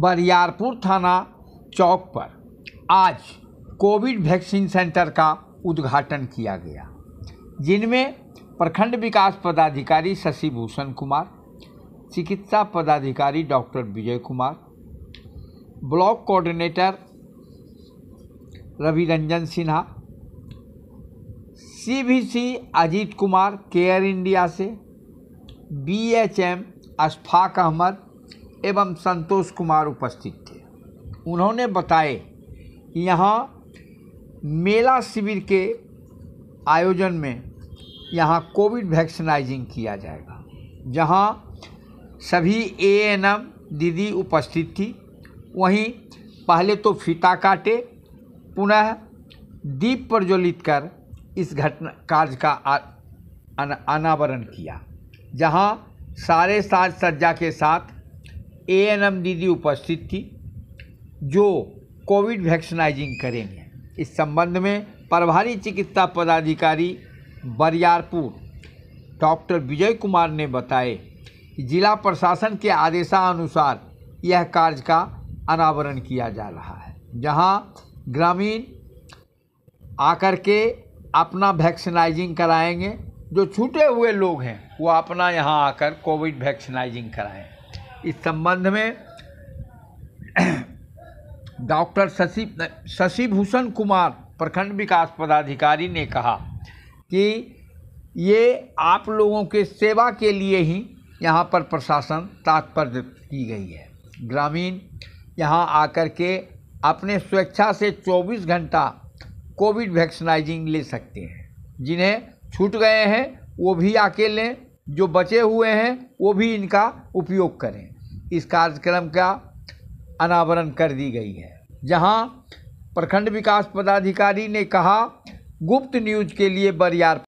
बरियारपुर थाना चौक पर आज कोविड वैक्सीन सेंटर का उद्घाटन किया गया जिनमें प्रखंड विकास पदाधिकारी शशि भूषण कुमार चिकित्सा पदाधिकारी doctor Vijay Kumar block coordinator Ravi Ranjan Sinha CBC Ajit Kumar care India से बीएचएम अशफाक अहमद एवं संतोष कुमार उपस्थित थे उन्होंने बताए यहाँ मेला शिविर के आयोजन में यहाँ कोविड वैक्सीनाइजिंग किया जाएगा जहाँ सभी ए एन एम दीदी उपस्थित थी वहीं पहले तो फीता काटे पुनः दीप प्रज्वलित कर इस घटना कार्य का अनावरण किया जहाँ सारे साज सज्जा के साथ ए एन एम दीदी उपस्थित थी जो कोविड वैक्सीनाइजिंग करेंगे इस संबंध में प्रभारी चिकित्सा पदाधिकारी बरियारपुर डॉक्टर विजय कुमार ने बताए कि जिला प्रशासन के आदेशानुसार यह कार्य का अनावरण किया जा रहा है जहां ग्रामीण आकर के अपना वैक्सीनाइजिंग कराएंगे जो छूटे हुए लोग हैं वो अपना यहाँ आकर कोविड वैक्सीनाइजिंग कराएँ इस संबंध में डॉक्टर शशि शशि भूषण कुमार प्रखंड विकास पदाधिकारी ने कहा कि ये आप लोगों के सेवा के लिए ही यहाँ पर प्रशासन तात्पर की गई है ग्रामीण यहाँ आकर के अपने स्वेच्छा से 24 घंटा कोविड वैक्सीनाइजिंग ले सकते हैं जिन्हें छूट गए हैं वो भी आके लें जो बचे हुए हैं वो भी इनका उपयोग करें इस कार्यक्रम का अनावरण कर दी गई है जहां प्रखंड विकास पदाधिकारी ने कहा गुप्त न्यूज के लिए बरियार